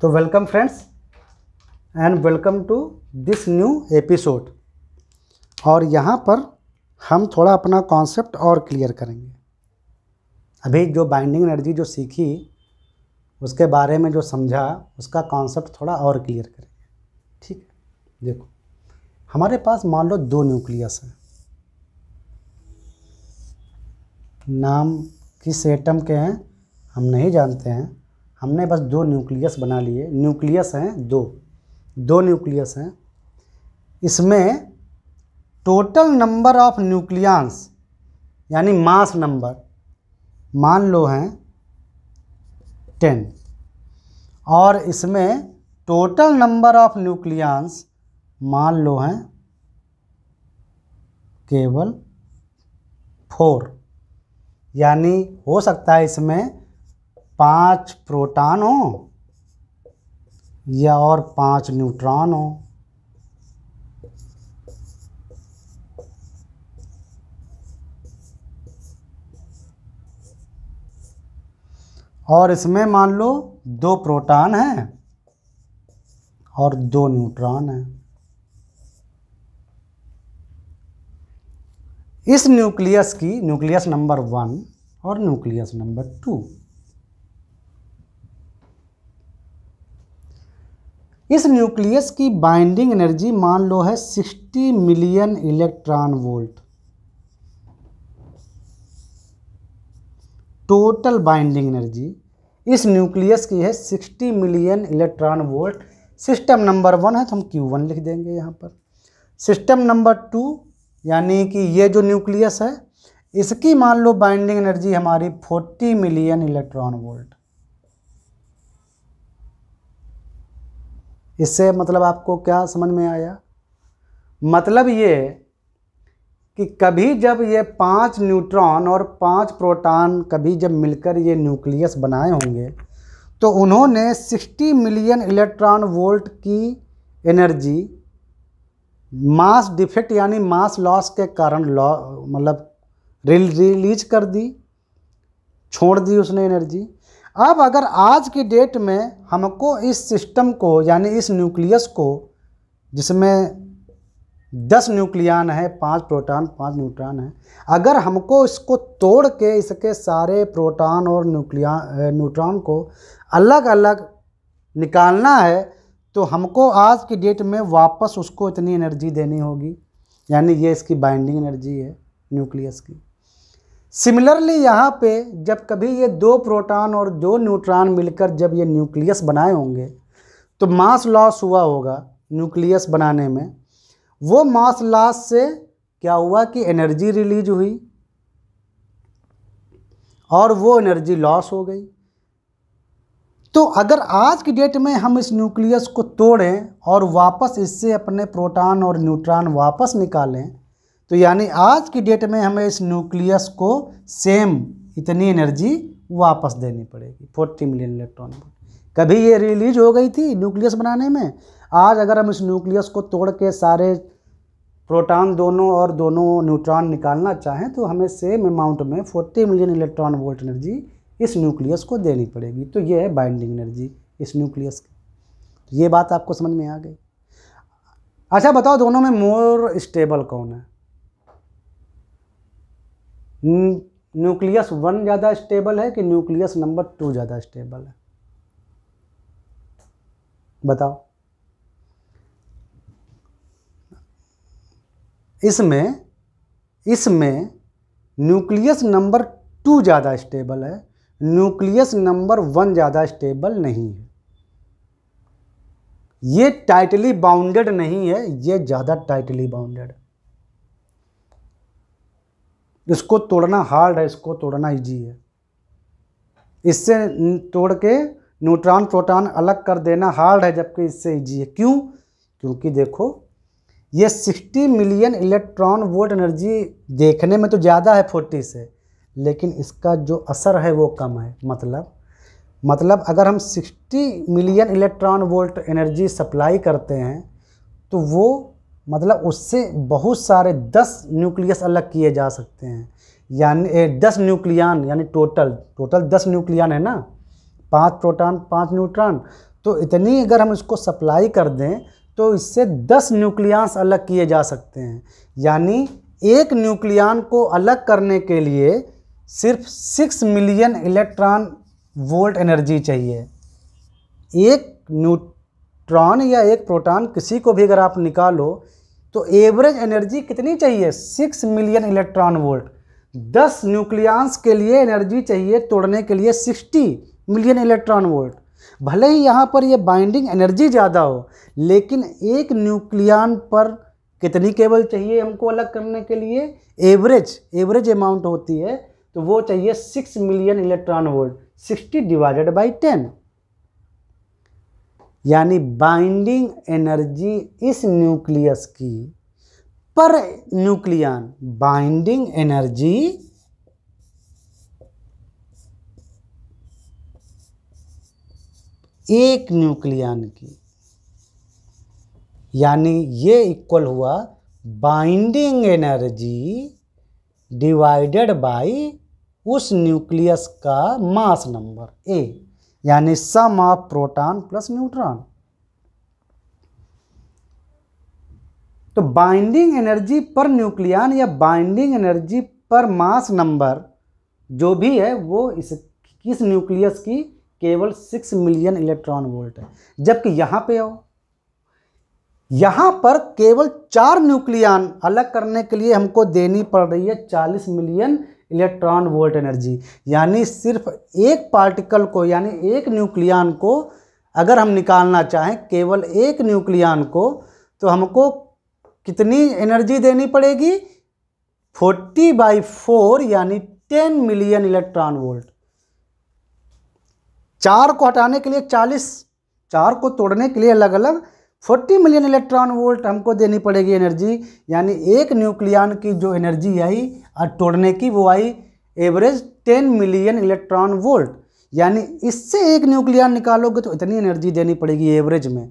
तो welcome friends and welcome to this new episode और यहाँ पर हम थोड़ा अपना कॉन्सेप्ट और क्लियर करेंगे अभी जो बाइंडिंग एनर्जी जो सीखी उसके बारे में जो समझा उसका कॉन्सेप्ट थोड़ा और क्लियर करेंगे ठीक है देखो हमारे पास मान लो दो न्यूक्लियस हैं नाम किस एटम के हैं हम नहीं जानते हैं हमने बस दो न्यूक्लियस बना लिए न्यूक्लियस हैं दो दो न्यूक्लियस हैं इसमें टोटल नंबर ऑफ न्यूक्लियांस यानी मास नंबर मान लो हैं टेन और इसमें टोटल नंबर ऑफ न्यूक्लियांस मान लो हैं केवल फोर यानी हो सकता है इसमें पांच प्रोटॉन हो या और पांच न्यूट्रॉन हो और इसमें मान लो दो प्रोटॉन हैं और दो न्यूट्रॉन हैं इस न्यूक्लियस की न्यूक्लियस नंबर वन और न्यूक्लियस नंबर टू इस न्यूक्लियस की बाइंडिंग एनर्जी मान लो है 60 million electron volt total binding energy इस न्यूक्लियस की है 60 million electron volt system number one है तो हम क्यू वन लिख देंगे यहाँ पर सिस्टम नंबर टू यानी कि ये जो न्यूक्लियस है इसकी मान लो बाइंडिंग एनर्जी हमारी 40 मिलियन इलेक्ट्रॉन वोल्ट इससे मतलब आपको क्या समझ में आया मतलब ये कि कभी जब ये पांच न्यूट्रॉन और पांच प्रोटॉन कभी जब मिलकर ये न्यूक्लियस बनाए होंगे तो उन्होंने 60 मिलियन इलेक्ट्रॉन वोल्ट की एनर्जी मास डिफेक्ट यानी मास लॉस के कारण लॉ मतलब रिलीज कर दी छोड़ दी उसने एनर्जी अब अगर आज की डेट में हमको इस सिस्टम को यानी इस न्यूक्लियस को जिसमें दस न्यूक्लियान है पांच प्रोटॉन पांच न्यूट्रॉन है अगर हमको इसको तोड़ के इसके सारे प्रोटॉन और न्यूक्लिया न्यूट्रॉन को अलग अलग निकालना है तो हमको आज की डेट में वापस उसको इतनी एनर्जी देनी होगी यानी ये इसकी बाइंडिंग एनर्जी है न्यूक्लियस की सिमिलरली यहाँ पे जब कभी ये दो प्रोटॉन और दो न्यूट्रॉन मिलकर जब ये न्यूक्लियस बनाए होंगे तो मास लॉस हुआ होगा न्यूक्लियस बनाने में वो मास लॉस से क्या हुआ कि एनर्जी रिलीज हुई और वो एनर्जी लॉस हो गई तो अगर आज की डेट में हम इस न्यूक्लियस को तोड़ें और वापस इससे अपने प्रोटॉन और न्यूट्रॉन वापस निकालें तो यानी आज की डेट में हमें इस न्यूक्लियस को सेम इतनी एनर्जी वापस देनी पड़ेगी फोर्टी मिलियन इलेक्ट्रॉन कभी ये रिलीज हो गई थी न्यूक्लियस बनाने में आज अगर हम इस न्यूक्लियस को तोड़ के सारे प्रोटॉन दोनों और दोनों न्यूट्रॉन निकालना चाहें तो हमें सेम अमाउंट में forty million electron volt energy इस न्यूक्लियस को देनी पड़ेगी तो ये है बाइंडिंग एनर्जी इस न्यूक्लियस की तो ये बात आपको समझ में आ गई अच्छा बताओ दोनों में मोर स्टेबल कौन है न्यूक्लियस वन ज़्यादा स्टेबल है कि न्यूक्लियस नंबर टू ज़्यादा स्टेबल है बताओ इसमें इसमें न्यूक्लियस नंबर टू ज़्यादा स्टेबल है न्यूक्लियस नंबर वन ज़्यादा स्टेबल नहीं है ये टाइटली बाउंडेड नहीं है ये ज़्यादा टाइटली बाउंडेड है इसको तोड़ना हार्ड है इसको तोड़ना ईजी है इससे तोड़ के न्यूट्रॉन प्रोटॉन अलग कर देना हार्ड है जबकि इससे ईजी है क्यों क्योंकि देखो ये 60 मिलियन इलेक्ट्रॉन वोल्ट एनर्जी देखने में तो ज़्यादा है फोर्टी से लेकिन इसका जो असर है वो कम है मतलब मतलब अगर हम 60 million electron volt energy supply करते हैं तो वो मतलब उससे बहुत सारे दस न्यूक्लियस अलग किए जा सकते हैं यानी दस न्यूक्लियान यानी टोटल टोटल दस न्यूक्लियान है ना पांच प्रोटॉन पांच न्यूट्रॉन तो इतनी अगर हम इसको सप्लाई कर दें तो इससे दस न्यूक्लियांस अलग किए जा सकते हैं यानी एक न्यूक्लियान को अलग करने के लिए सिर्फ six million electron volt energy चाहिए एक न्यूट्रॉन या एक प्रोटॉन किसी को भी अगर आप निकालो तो एवरेज एनर्जी कितनी चाहिए सिक्स मिलियन इलेक्ट्रॉन वोल्ट दस न्यूक्लियांस के लिए एनर्जी चाहिए तोड़ने के लिए सिक्सटी मिलियन इलेक्ट्रॉन वोल्ट भले ही यहाँ पर यह बाइंडिंग एनर्जी ज़्यादा हो लेकिन एक न्यूक्लियान पर कितनी केबल चाहिए हमको अलग करने के लिए एवरेज एवरेज अमाउंट होती है तो वो चाहिए six million electron volt sixty divided by ten यानी बाइंडिंग एनर्जी इस न्यूक्लियस की पर न्यूक्लियन बाइंडिंग एनर्जी एक न्यूक्लियन की यानी ये इक्वल हुआ बाइंडिंग एनर्जी डिवाइडेड बाय उस न्यूक्लियस का मास नंबर ए यानी sum of proton plus neutron तो बाइंडिंग एनर्जी पर न्यूक्लियन या binding energy per mass number जो भी है वो इस किस न्यूक्लियस की केवल सिक्स मिलियन इलेक्ट्रॉन वोल्ट है जबकि यहां पे हो यहां पर केवल चार न्यूक्लियन अलग करने के लिए हमको देनी पड़ रही है चालीस मिलियन इलेक्ट्रॉन वोल्ट एनर्जी यानी सिर्फ एक पार्टिकल को यानी एक न्यूक्लियन को अगर हम निकालना चाहें केवल एक न्यूक्लियन को तो हमको कितनी एनर्जी देनी पड़ेगी फोर्टी बाई फोर यानी टेन मिलियन इलेक्ट्रॉन वोल्ट चार को हटाने के लिए चालीस चार को तोड़ने के लिए अलग अलग 40 मिलियन इलेक्ट्रॉन वोल्ट हमको देनी पड़ेगी एनर्जी यानी एक न्यूक्लियन की जो एनर्जी आई और तोड़ने की वो आई एवरेज 10 मिलियन इलेक्ट्रॉन वोल्ट यानी इससे एक न्यूक्लियन निकालोगे तो इतनी एनर्जी देनी पड़ेगी एवरेज में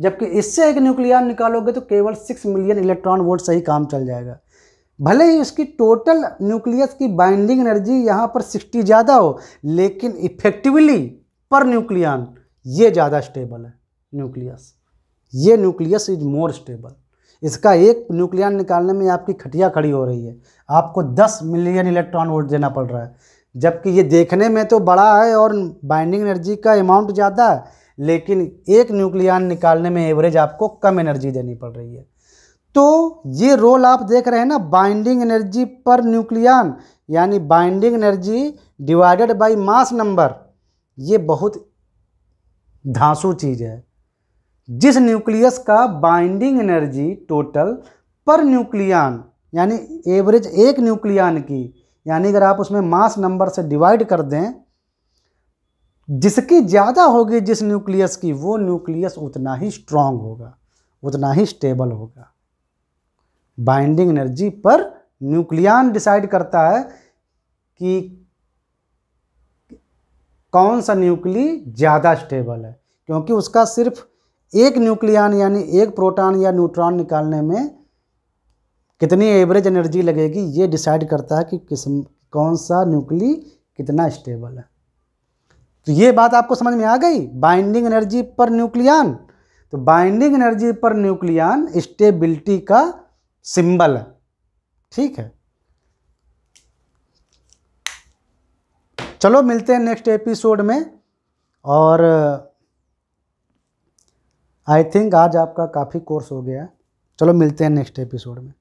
जबकि इससे एक न्यूक्लियन निकालोगे तो केवल सिक्स मिलियन इलेक्ट्रॉन वोल्ट से ही काम चल जाएगा भले ही उसकी टोटल न्यूक्लियस की बाइंडिंग एनर्जी यहाँ पर सिक्सटी ज़्यादा हो लेकिन इफेक्टिवली पर न्यूक्लियन ये ज़्यादा स्टेबल है न्यूक्लियस ये न्यूक्लियस इज मोर स्टेबल इसका एक न्यूक्लियन निकालने में आपकी खटिया खड़ी हो रही है आपको 10 मिलियन इलेक्ट्रॉन वोल्ट देना पड़ रहा है जबकि ये देखने में तो बड़ा है और बाइंडिंग एनर्जी का अमाउंट ज़्यादा है लेकिन एक न्यूक्लियन निकालने में एवरेज आपको कम एनर्जी देनी पड़ रही है तो ये रोल आप देख रहे हैं ना बाइंडिंग एनर्जी पर न्यूक्लियन यानी binding energy divided by mass number ये बहुत धांसू चीज़ है जिस न्यूक्लियस का बाइंडिंग एनर्जी टोटल पर न्यूक्लियान यानी एवरेज एक न्यूक्लियान की यानी अगर आप उसमें मास नंबर से डिवाइड कर दें जिसकी ज़्यादा होगी जिस न्यूक्लियस की वो न्यूक्लियस उतना ही स्ट्रांग होगा उतना ही स्टेबल होगा binding energy per nucleon decide करता है कि कौन सा न्यूक्ली ज़्यादा स्टेबल है क्योंकि उसका सिर्फ एक न्यूक्लियन यानी एक प्रोटॉन या न्यूट्रॉन निकालने में कितनी एवरेज एनर्जी लगेगी ये डिसाइड करता है कि किस कौन सा न्यूक्ली कितना स्टेबल है तो ये बात आपको समझ में आ गई बाइंडिंग एनर्जी पर न्यूक्लियन तो binding energy per nucleon stability का सिंबल है ठीक है चलो मिलते हैं नेक्स्ट एपिसोड में और आई थिंक आज आपका काफ़ी कोर्स हो गया चलो मिलते हैं नेक्स्ट एपिसोड में